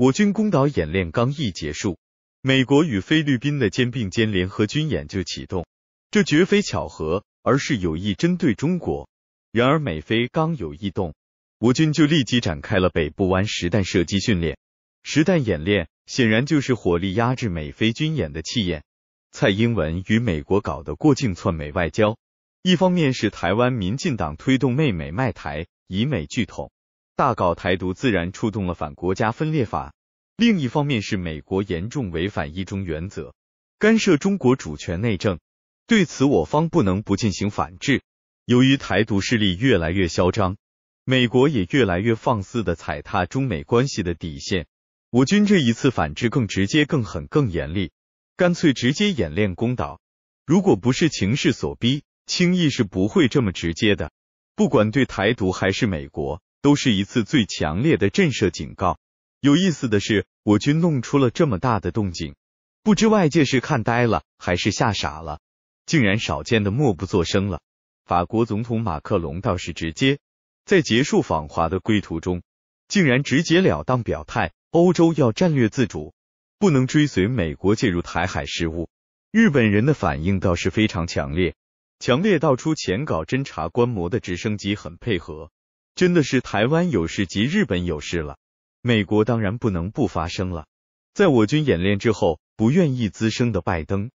我军攻岛演练刚一结束，美国与菲律宾的肩并肩联合军演就启动，这绝非巧合，而是有意针对中国。然而美菲刚有异动，我军就立即展开了北部湾实弹射击训练。实弹演练显然就是火力压制美菲军演的气焰。蔡英文与美国搞的过境窜美外交，一方面是台湾民进党推动妹美卖台，以美拒统。大搞台独自然触动了反国家分裂法，另一方面是美国严重违反一中原则，干涉中国主权内政，对此我方不能不进行反制。由于台独势力越来越嚣张，美国也越来越放肆的踩踏中美关系的底线，我军这一次反制更直接、更狠、更严厉，干脆直接演练攻岛。如果不是情势所逼，轻易是不会这么直接的。不管对台独还是美国。都是一次最强烈的震慑警告。有意思的是，我军弄出了这么大的动静，不知外界是看呆了还是吓傻了，竟然少见的默不作声了。法国总统马克龙倒是直接在结束访华的归途中，竟然直截了当表态：欧洲要战略自主，不能追随美国介入台海事务。日本人的反应倒是非常强烈，强烈到出前搞侦察观摩的直升机很配合。真的是台湾有事及日本有事了，美国当然不能不发声了。在我军演练之后，不愿意滋生的拜登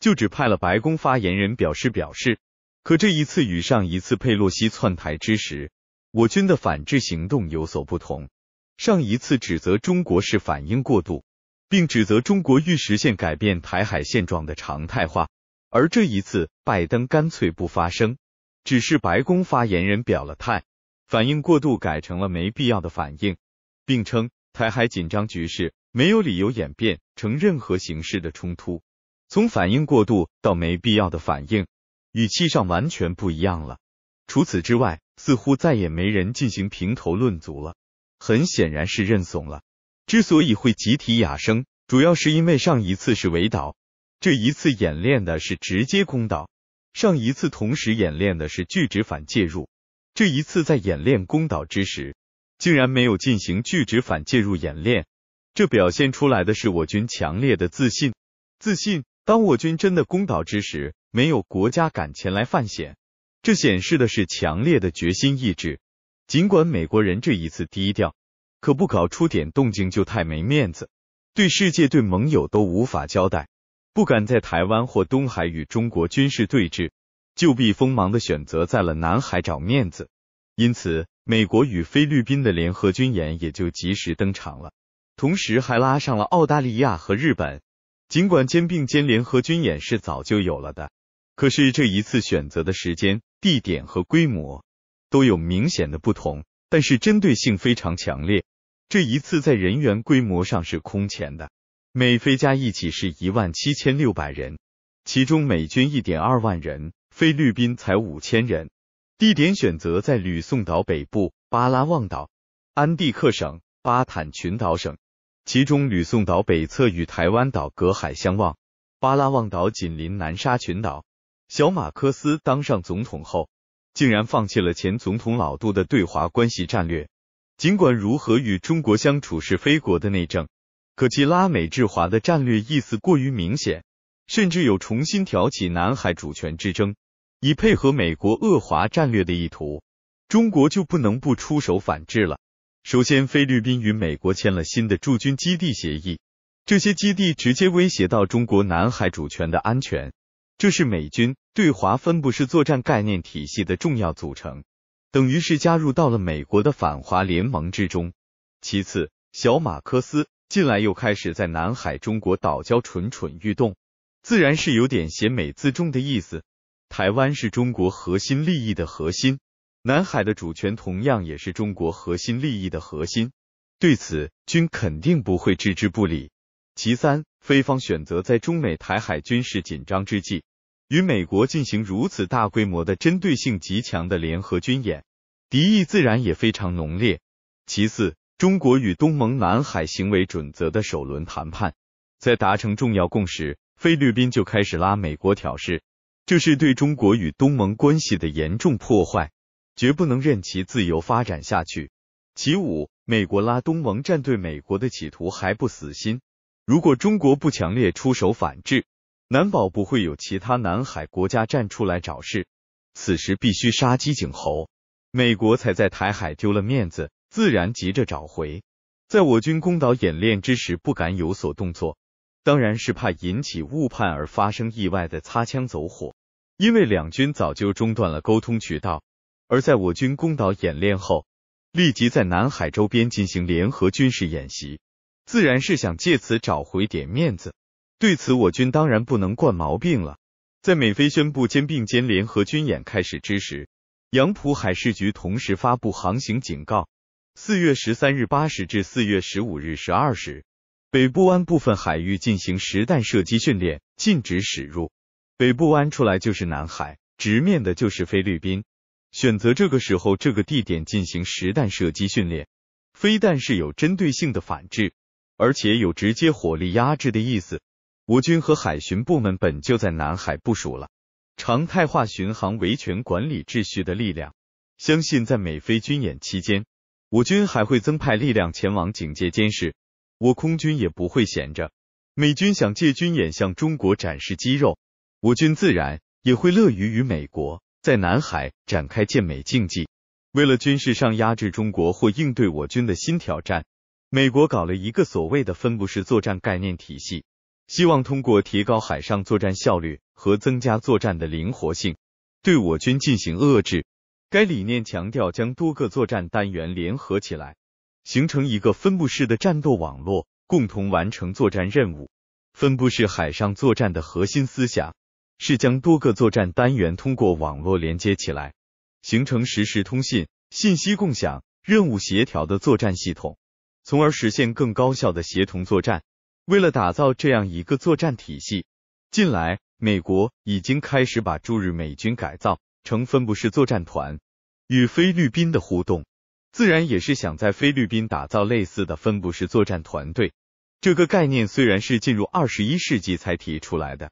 就只派了白宫发言人表示表示。可这一次与上一次佩洛西窜台之时，我军的反制行动有所不同。上一次指责中国是反应过度，并指责中国欲实现改变台海现状的常态化，而这一次拜登干脆不发声，只是白宫发言人表了态。反应过度改成了没必要的反应，并称台海紧张局势没有理由演变成任何形式的冲突。从反应过度到没必要的反应，语气上完全不一样了。除此之外，似乎再也没人进行评头论足了。很显然是认怂了。之所以会集体哑声，主要是因为上一次是围岛，这一次演练的是直接攻岛。上一次同时演练的是拒止反介入。这一次在演练攻岛之时，竟然没有进行拒止反介入演练，这表现出来的是我军强烈的自信。自信，当我军真的攻岛之时，没有国家敢前来犯险，这显示的是强烈的决心意志。尽管美国人这一次低调，可不搞出点动静就太没面子，对世界对盟友都无法交代，不敢在台湾或东海与中国军事对峙。就地锋芒的选择在了南海找面子，因此美国与菲律宾的联合军演也就及时登场了，同时还拉上了澳大利亚和日本。尽管肩并肩联合军演是早就有了的，可是这一次选择的时间、地点和规模都有明显的不同，但是针对性非常强烈。这一次在人员规模上是空前的，美菲加一起是一万七千六百人，其中美军一点二万人。菲律宾才五千人，地点选择在吕宋岛北部、巴拉望岛、安蒂克省、巴坦群岛省，其中吕宋岛北侧与台湾岛隔海相望，巴拉望岛紧邻南沙群岛。小马克思当上总统后，竟然放弃了前总统老杜的对华关系战略。尽管如何与中国相处是非国的内政，可其拉美制华的战略意思过于明显，甚至有重新挑起南海主权之争。以配合美国恶华战略的意图，中国就不能不出手反制了。首先，菲律宾与美国签了新的驻军基地协议，这些基地直接威胁到中国南海主权的安全。这是美军对华分布式作战概念体系的重要组成，等于是加入到了美国的反华联盟之中。其次，小马科斯近来又开始在南海中国岛礁蠢蠢欲动，自然是有点挟美自重的意思。台湾是中国核心利益的核心，南海的主权同样也是中国核心利益的核心。对此，军肯定不会置之不理。其三，菲方选择在中美台海军事紧张之际，与美国进行如此大规模的针对性极强的联合军演，敌意自然也非常浓烈。其次，中国与东盟南海行为准则的首轮谈判在达成重要共识，菲律宾就开始拉美国挑事。这是对中国与东盟关系的严重破坏，绝不能任其自由发展下去。其五，美国拉东盟站队美国的企图还不死心。如果中国不强烈出手反制，难保不会有其他南海国家站出来找事。此时必须杀鸡儆猴，美国才在台海丢了面子，自然急着找回。在我军攻岛演练之时不敢有所动作，当然是怕引起误判而发生意外的擦枪走火。因为两军早就中断了沟通渠道，而在我军攻岛演练后，立即在南海周边进行联合军事演习，自然是想借此找回点面子。对此，我军当然不能惯毛病了。在美菲宣布肩并肩联合军演开始之时，杨浦海事局同时发布航行警告：四月十三日八时至四月十五日十二时，北部湾部分海域进行实弹射击训练，禁止驶入。北部湾出来就是南海，直面的就是菲律宾。选择这个时候、这个地点进行实弹射击训练，非但是有针对性的反制，而且有直接火力压制的意思。我军和海巡部门本就在南海部署了常态化巡航维权、管理秩序的力量。相信在美菲军演期间，我军还会增派力量前往警戒监视。我空军也不会闲着。美军想借军演向中国展示肌肉。我军自然也会乐于与美国在南海展开“健美竞技”。为了军事上压制中国或应对我军的新挑战，美国搞了一个所谓的分布式作战概念体系，希望通过提高海上作战效率和增加作战的灵活性，对我军进行遏制。该理念强调将多个作战单元联合起来，形成一个分布式的战斗网络，共同完成作战任务。分布式海上作战的核心思想。是将多个作战单元通过网络连接起来，形成实时通信、信息共享、任务协调的作战系统，从而实现更高效的协同作战。为了打造这样一个作战体系，近来美国已经开始把驻日美军改造成分布式作战团，与菲律宾的互动，自然也是想在菲律宾打造类似的分布式作战团队。这个概念虽然是进入二十一世纪才提出来的。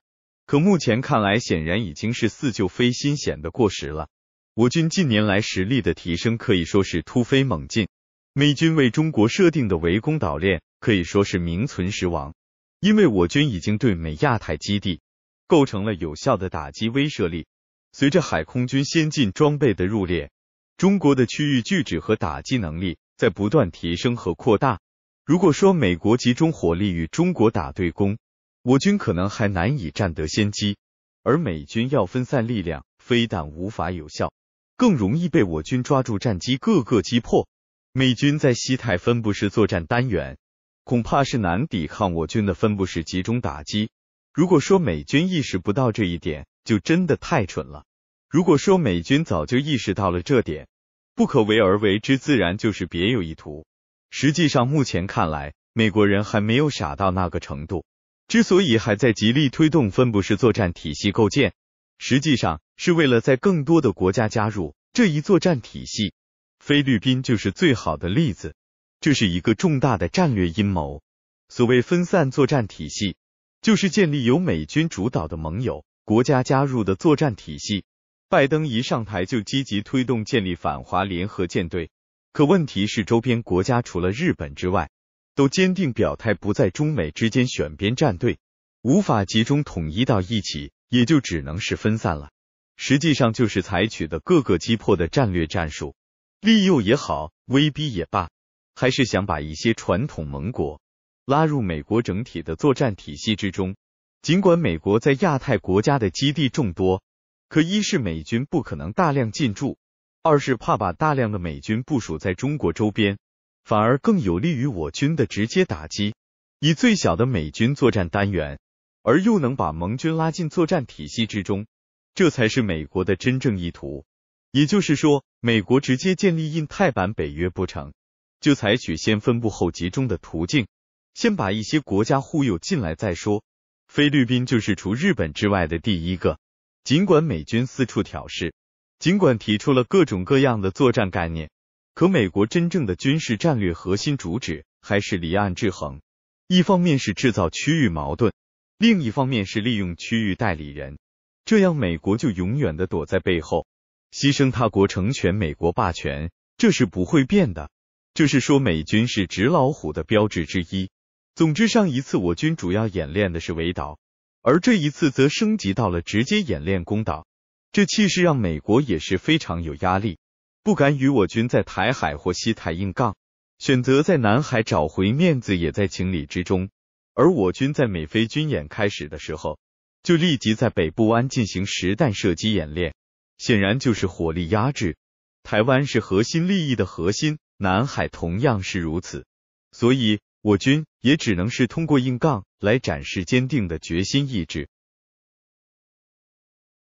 可目前看来，显然已经是似旧非新，显得过时了。我军近年来实力的提升可以说是突飞猛进。美军为中国设定的围攻岛链可以说是名存实亡，因为我军已经对美亚太基地构成了有效的打击威慑力。随着海空军先进装备的入列，中国的区域拒止和打击能力在不断提升和扩大。如果说美国集中火力与中国打对攻，我军可能还难以占得先机，而美军要分散力量，非但无法有效，更容易被我军抓住战机，各个击破。美军在西太分布式作战单元，恐怕是难抵抗我军的分布式集中打击。如果说美军意识不到这一点，就真的太蠢了。如果说美军早就意识到了这点，不可为而为之，自然就是别有意图。实际上，目前看来，美国人还没有傻到那个程度。之所以还在极力推动分布式作战体系构建，实际上是为了在更多的国家加入这一作战体系。菲律宾就是最好的例子。这是一个重大的战略阴谋。所谓分散作战体系，就是建立由美军主导的盟友国家加入的作战体系。拜登一上台就积极推动建立反华联合舰队，可问题是周边国家除了日本之外。都坚定表态不在中美之间选边站队，无法集中统一到一起，也就只能是分散了。实际上就是采取的各个击破的战略战术，利诱也好，威逼也罢，还是想把一些传统盟国拉入美国整体的作战体系之中。尽管美国在亚太国家的基地众多，可一是美军不可能大量进驻，二是怕把大量的美军部署在中国周边。反而更有利于我军的直接打击，以最小的美军作战单元，而又能把盟军拉进作战体系之中，这才是美国的真正意图。也就是说，美国直接建立印太版北约不成，就采取先分布后集中的途径，先把一些国家忽悠进来再说。菲律宾就是除日本之外的第一个。尽管美军四处挑事，尽管提出了各种各样的作战概念。可美国真正的军事战略核心主旨还是离岸制衡，一方面是制造区域矛盾，另一方面是利用区域代理人，这样美国就永远的躲在背后，牺牲他国成全美国霸权，这是不会变的。这是说美军是纸老虎的标志之一。总之，上一次我军主要演练的是围岛，而这一次则升级到了直接演练攻岛，这气势让美国也是非常有压力。不敢与我军在台海或西台硬杠，选择在南海找回面子也在情理之中。而我军在美菲军演开始的时候，就立即在北部湾进行实弹射击演练，显然就是火力压制。台湾是核心利益的核心，南海同样是如此，所以我军也只能是通过硬杠来展示坚定的决心意志。